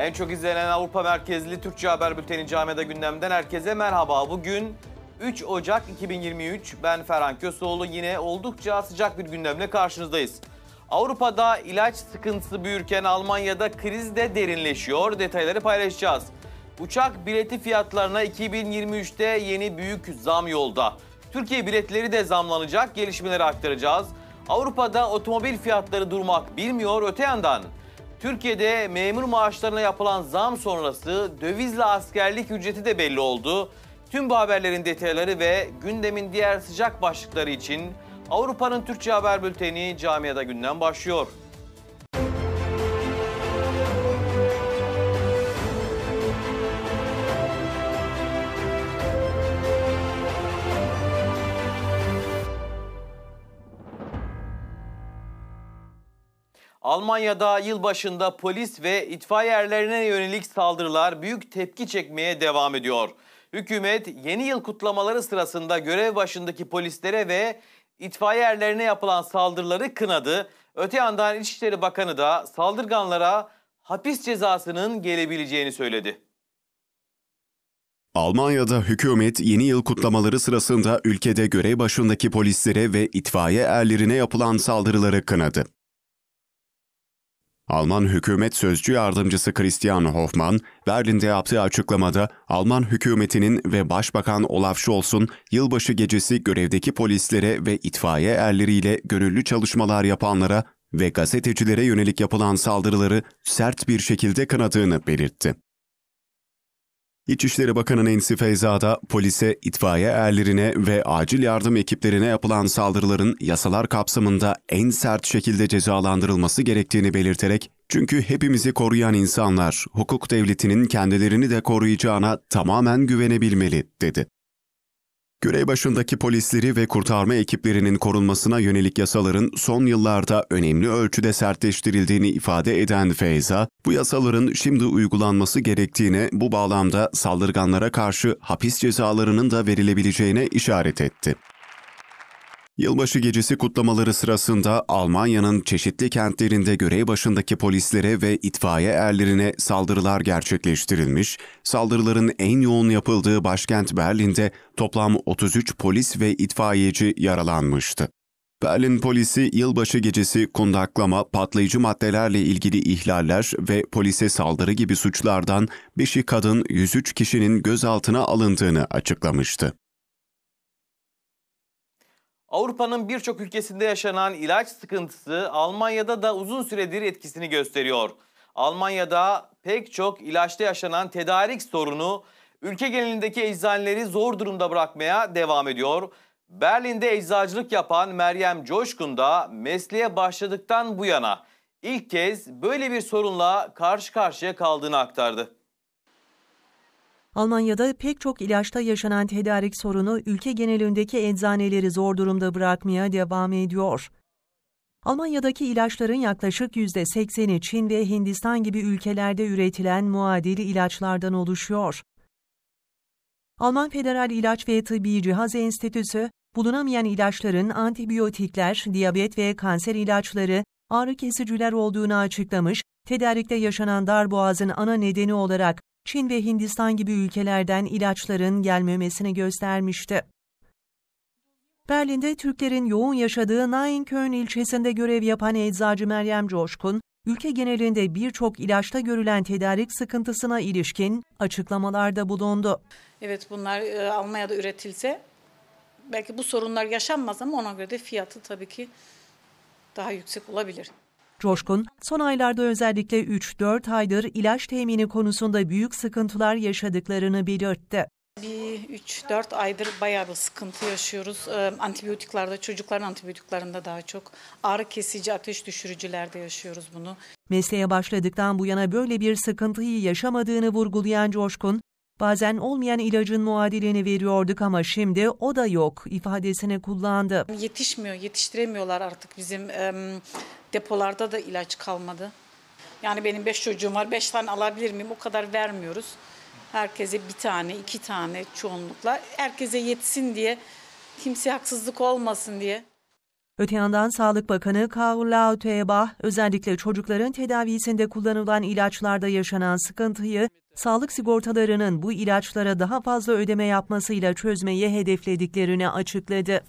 En çok izlenen Avrupa merkezli Türkçe haber bülteni Camia'da gündemden herkese merhaba. Bugün 3 Ocak 2023 ben Ferhan Kösoğlu yine oldukça sıcak bir gündemle karşınızdayız. Avrupa'da ilaç sıkıntısı büyürken Almanya'da kriz de derinleşiyor. Detayları paylaşacağız. Uçak bileti fiyatlarına 2023'te yeni büyük zam yolda. Türkiye biletleri de zamlanacak gelişmeleri aktaracağız. Avrupa'da otomobil fiyatları durmak bilmiyor öte yandan Türkiye'de memur maaşlarına yapılan zam sonrası dövizle askerlik ücreti de belli oldu. Tüm bu haberlerin detayları ve gündemin diğer sıcak başlıkları için Avrupa'nın Türkçe Haber Bülteni Camiada Günden başlıyor. Almanya'da yılbaşında polis ve itfaiye erlerine yönelik saldırılar büyük tepki çekmeye devam ediyor. Hükümet yeni yıl kutlamaları sırasında görev başındaki polislere ve itfaiye erlerine yapılan saldırıları kınadı. Öte yandan İçişleri Bakanı da saldırganlara hapis cezasının gelebileceğini söyledi. Almanya'da hükümet yeni yıl kutlamaları sırasında ülkede görev başındaki polislere ve itfaiye erlerine yapılan saldırıları kınadı. Alman hükümet sözcü yardımcısı Christian Hoffmann, Berlin'de yaptığı açıklamada Alman hükümetinin ve Başbakan Olaf Scholz'un yılbaşı gecesi görevdeki polislere ve itfaiye erleriyle gönüllü çalışmalar yapanlara ve gazetecilere yönelik yapılan saldırıları sert bir şekilde kınadığını belirtti. İçişleri Bakanı Nancy Feyza da polise, itfaiye erlerine ve acil yardım ekiplerine yapılan saldırıların yasalar kapsamında en sert şekilde cezalandırılması gerektiğini belirterek çünkü hepimizi koruyan insanlar hukuk devletinin kendilerini de koruyacağına tamamen güvenebilmeli dedi. Görev başındaki polisleri ve kurtarma ekiplerinin korunmasına yönelik yasaların son yıllarda önemli ölçüde sertleştirildiğini ifade eden Feyza, bu yasaların şimdi uygulanması gerektiğine bu bağlamda saldırganlara karşı hapis cezalarının da verilebileceğine işaret etti. Yılbaşı gecesi kutlamaları sırasında Almanya'nın çeşitli kentlerinde görev başındaki polislere ve itfaiye erlerine saldırılar gerçekleştirilmiş, saldırıların en yoğun yapıldığı başkent Berlin'de toplam 33 polis ve itfaiyeci yaralanmıştı. Berlin polisi yılbaşı gecesi kundaklama, patlayıcı maddelerle ilgili ihlaller ve polise saldırı gibi suçlardan 5'i kadın 103 kişinin gözaltına alındığını açıklamıştı. Avrupa'nın birçok ülkesinde yaşanan ilaç sıkıntısı Almanya'da da uzun süredir etkisini gösteriyor. Almanya'da pek çok ilaçta yaşanan tedarik sorunu ülke genelindeki eczaneleri zor durumda bırakmaya devam ediyor. Berlin'de eczacılık yapan Meryem Coşkun da mesleğe başladıktan bu yana ilk kez böyle bir sorunla karşı karşıya kaldığını aktardı. Almanya'da pek çok ilaçta yaşanan tedarik sorunu ülke genelindeki eczaneleri zor durumda bırakmaya devam ediyor. Almanya'daki ilaçların yaklaşık %80'i Çin ve Hindistan gibi ülkelerde üretilen muadili ilaçlardan oluşuyor. Alman Federal İlaç ve Tıbbi Cihaz Enstitüsü, bulunamayan ilaçların antibiyotikler, diyabet ve kanser ilaçları, ağrı kesiciler olduğunu açıklamış, tedarikte yaşanan darboğazın ana nedeni olarak Çin ve Hindistan gibi ülkelerden ilaçların gelmemesini göstermişti. Berlin'de Türklerin yoğun yaşadığı Nainköy ilçesinde görev yapan eczacı Meryem Coşkun, ülke genelinde birçok ilaçta görülen tedarik sıkıntısına ilişkin açıklamalarda bulundu. Evet bunlar e, Almanya'da üretilse belki bu sorunlar yaşanmaz ama ona göre de fiyatı tabii ki daha yüksek olabilir. Coşkun, son aylarda özellikle 3-4 aydır ilaç temini konusunda büyük sıkıntılar yaşadıklarını belirtti. Bir 3-4 aydır bayağı bir sıkıntı yaşıyoruz. Antibiyotiklerde antibiyotiklarda, çocukların antibiyotiklarında daha çok ağrı kesici, ateş düşürücülerde yaşıyoruz bunu. Mesleğe başladıktan bu yana böyle bir sıkıntıyı yaşamadığını vurgulayan Coşkun, Bazen olmayan ilacın muadilini veriyorduk ama şimdi o da yok ifadesini kullandı. Yetişmiyor, yetiştiremiyorlar artık bizim Depolarda da ilaç kalmadı. Yani benim beş çocuğum var. Beş tane alabilir miyim? O kadar vermiyoruz. Herkese bir tane, iki tane çoğunlukla. Herkese yetsin diye, kimseye haksızlık olmasın diye. Öte yandan Sağlık Bakanı Kaula Teyba, özellikle çocukların tedavisinde kullanılan ilaçlarda yaşanan sıkıntıyı, sağlık sigortalarının bu ilaçlara daha fazla ödeme yapmasıyla çözmeyi hedeflediklerini açıkladı.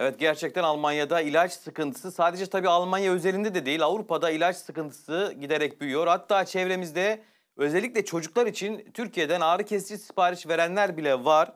Evet gerçekten Almanya'da ilaç sıkıntısı sadece tabii Almanya özelinde de değil Avrupa'da ilaç sıkıntısı giderek büyüyor. Hatta çevremizde özellikle çocuklar için Türkiye'den ağrı kesici sipariş verenler bile var.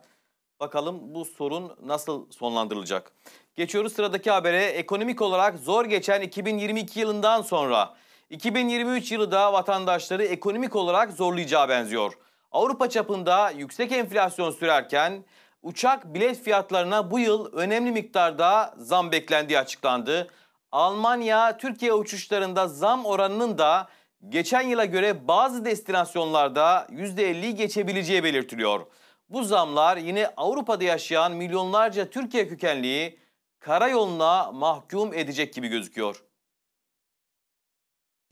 Bakalım bu sorun nasıl sonlandırılacak? Geçiyoruz sıradaki habere. Ekonomik olarak zor geçen 2022 yılından sonra 2023 yılı da vatandaşları ekonomik olarak zorlayacağı benziyor. Avrupa çapında yüksek enflasyon sürerken uçak bilet fiyatlarına bu yıl önemli miktarda zam beklendiği açıklandı. Almanya, Türkiye uçuşlarında zam oranının da geçen yıla göre bazı destinasyonlarda %50'yi geçebileceği belirtiliyor. Bu zamlar yine Avrupa'da yaşayan milyonlarca Türkiye kökenliyi karayoluna mahkum edecek gibi gözüküyor.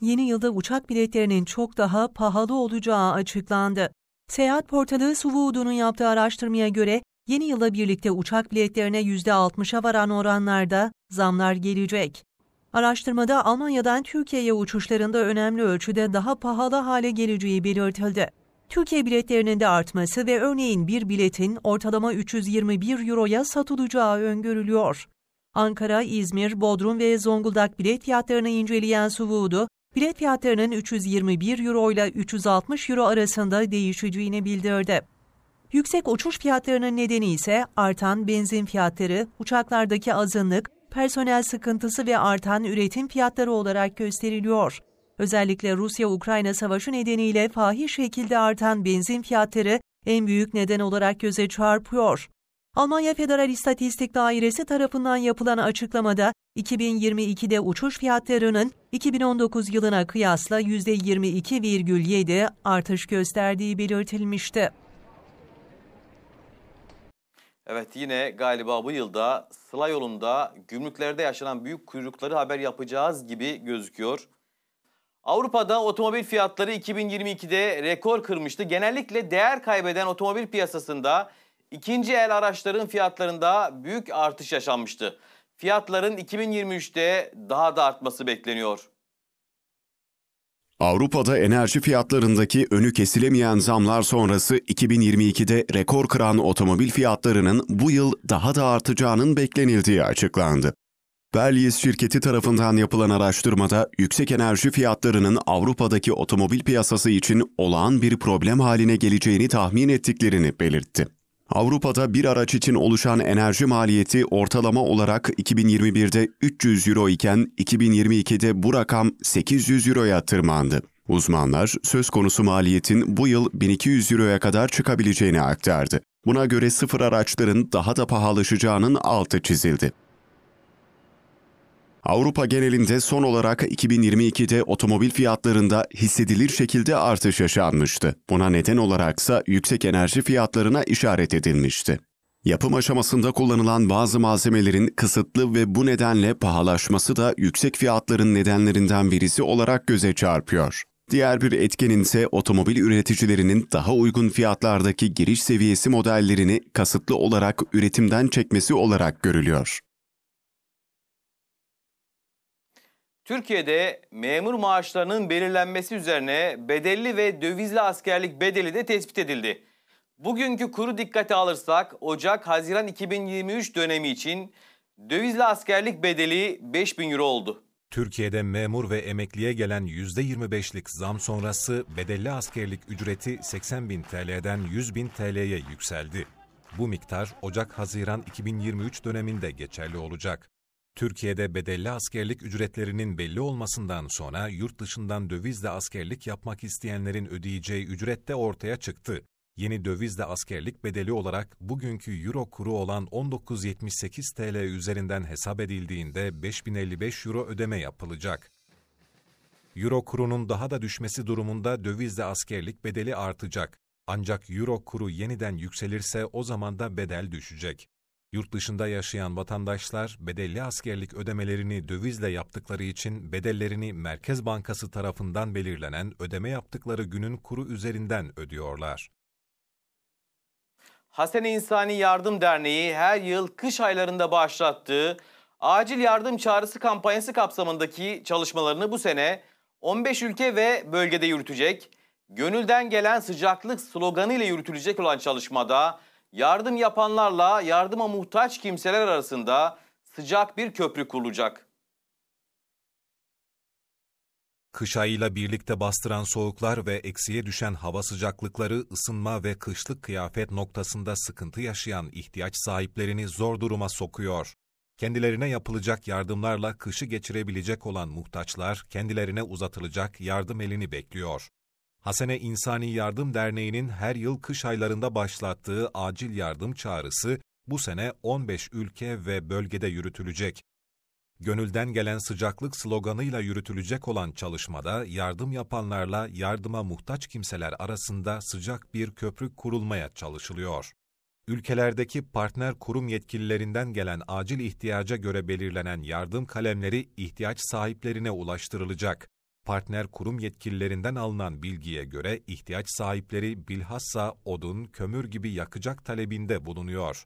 Yeni yılda uçak biletlerinin çok daha pahalı olacağı açıklandı. Seyahat portalı Suvudu'nun yaptığı araştırmaya göre Yeni yıla birlikte uçak biletlerine %60'a varan oranlarda zamlar gelecek. Araştırmada Almanya'dan Türkiye'ye uçuşlarında önemli ölçüde daha pahalı hale geleceği belirtildi. Türkiye biletlerinin de artması ve örneğin bir biletin ortalama 321 euroya satılacağı öngörülüyor. Ankara, İzmir, Bodrum ve Zonguldak bilet fiyatlarını inceleyen Suvudu, bilet fiyatlarının 321 euro ile 360 euro arasında değişeceğini bildirdi. Yüksek uçuş fiyatlarının nedeni ise artan benzin fiyatları, uçaklardaki azınlık, personel sıkıntısı ve artan üretim fiyatları olarak gösteriliyor. Özellikle Rusya-Ukrayna savaşı nedeniyle fahiş şekilde artan benzin fiyatları en büyük neden olarak göze çarpıyor. Almanya Federal İstatistik Dairesi tarafından yapılan açıklamada 2022'de uçuş fiyatlarının 2019 yılına kıyasla %22,7 artış gösterdiği belirtilmişti. Evet yine galiba bu yılda Sıla yolunda gümrüklerde yaşanan büyük kuyrukları haber yapacağız gibi gözüküyor. Avrupa'da otomobil fiyatları 2022'de rekor kırmıştı. Genellikle değer kaybeden otomobil piyasasında ikinci el araçların fiyatlarında büyük artış yaşanmıştı. Fiyatların 2023'te daha da artması bekleniyor. Avrupa'da enerji fiyatlarındaki önü kesilemeyen zamlar sonrası 2022'de rekor kıran otomobil fiyatlarının bu yıl daha da artacağının beklenildiği açıklandı. Berlis şirketi tarafından yapılan araştırmada yüksek enerji fiyatlarının Avrupa'daki otomobil piyasası için olağan bir problem haline geleceğini tahmin ettiklerini belirtti. Avrupa'da bir araç için oluşan enerji maliyeti ortalama olarak 2021'de 300 euro iken 2022'de bu rakam 800 euroya tırmandı. Uzmanlar söz konusu maliyetin bu yıl 1200 euroya kadar çıkabileceğini aktardı. Buna göre sıfır araçların daha da pahalaşacağının altı çizildi. Avrupa genelinde son olarak 2022'de otomobil fiyatlarında hissedilir şekilde artış yaşanmıştı. Buna neden olaraksa yüksek enerji fiyatlarına işaret edilmişti. Yapım aşamasında kullanılan bazı malzemelerin kısıtlı ve bu nedenle pahalaşması da yüksek fiyatların nedenlerinden birisi olarak göze çarpıyor. Diğer bir etkenin ise otomobil üreticilerinin daha uygun fiyatlardaki giriş seviyesi modellerini kasıtlı olarak üretimden çekmesi olarak görülüyor. Türkiye'de memur maaşlarının belirlenmesi üzerine bedelli ve dövizli askerlik bedeli de tespit edildi. Bugünkü kuru dikkate alırsak Ocak-Haziran 2023 dönemi için dövizli askerlik bedeli 5000 euro oldu. Türkiye'de memur ve emekliye gelen %25'lik zam sonrası bedelli askerlik ücreti 80 bin TL'den 100 bin TL'ye yükseldi. Bu miktar Ocak-Haziran 2023 döneminde geçerli olacak. Türkiye'de bedelli askerlik ücretlerinin belli olmasından sonra yurt dışından dövizle askerlik yapmak isteyenlerin ödeyeceği ücret de ortaya çıktı. Yeni dövizle askerlik bedeli olarak bugünkü euro kuru olan 19.78 TL üzerinden hesap edildiğinde 5055 euro ödeme yapılacak. Euro kurunun daha da düşmesi durumunda dövizle askerlik bedeli artacak. Ancak euro kuru yeniden yükselirse o zaman da bedel düşecek. Yurt dışında yaşayan vatandaşlar bedelli askerlik ödemelerini dövizle yaptıkları için bedellerini Merkez Bankası tarafından belirlenen ödeme yaptıkları günün kuru üzerinden ödüyorlar. Hasene İnsani Yardım Derneği her yıl kış aylarında başlattığı acil yardım çağrısı kampanyası kapsamındaki çalışmalarını bu sene 15 ülke ve bölgede yürütecek. Gönülden gelen sıcaklık sloganı ile yürütülecek olan çalışmada yardım yapanlarla yardıma muhtaç kimseler arasında sıcak bir köprü kurulacak. Kış ayıyla birlikte bastıran soğuklar ve eksiye düşen hava sıcaklıkları ısınma ve kışlık kıyafet noktasında sıkıntı yaşayan ihtiyaç sahiplerini zor duruma sokuyor. Kendilerine yapılacak yardımlarla kışı geçirebilecek olan muhtaçlar kendilerine uzatılacak yardım elini bekliyor. Hasene İnsani Yardım Derneği'nin her yıl kış aylarında başlattığı acil yardım çağrısı bu sene 15 ülke ve bölgede yürütülecek. Gönülden gelen sıcaklık sloganıyla yürütülecek olan çalışmada yardım yapanlarla yardıma muhtaç kimseler arasında sıcak bir köprü kurulmaya çalışılıyor. Ülkelerdeki partner kurum yetkililerinden gelen acil ihtiyaca göre belirlenen yardım kalemleri ihtiyaç sahiplerine ulaştırılacak. Partner kurum yetkililerinden alınan bilgiye göre ihtiyaç sahipleri bilhassa odun, kömür gibi yakacak talebinde bulunuyor.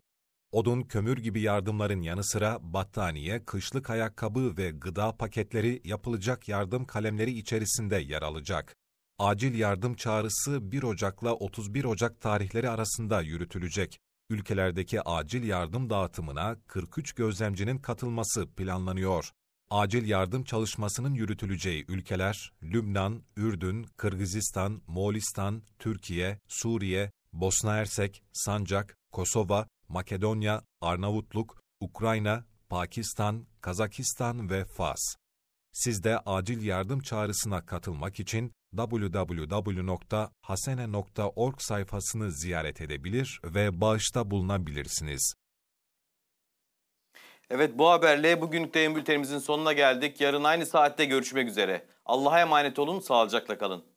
Odun, kömür gibi yardımların yanı sıra battaniye, kışlık ayakkabı ve gıda paketleri yapılacak yardım kalemleri içerisinde yer alacak. Acil yardım çağrısı 1 Ocak'la 31 Ocak tarihleri arasında yürütülecek. Ülkelerdeki acil yardım dağıtımına 43 gözlemcinin katılması planlanıyor acil yardım çalışmasının yürütüleceği ülkeler Lübnan, Ürdün, Kırgızistan, Moğolistan, Türkiye, Suriye, Bosna Hersek, Sancak, Kosova, Makedonya, Arnavutluk, Ukrayna, Pakistan, Kazakistan ve Fas. Siz de acil yardım çağrısına katılmak için www.hasene.org sayfasını ziyaret edebilir ve bağışta bulunabilirsiniz. Evet bu haberle bugünlük yayın bültenimizin sonuna geldik. Yarın aynı saatte görüşmek üzere. Allah'a emanet olun, sağlıcakla kalın.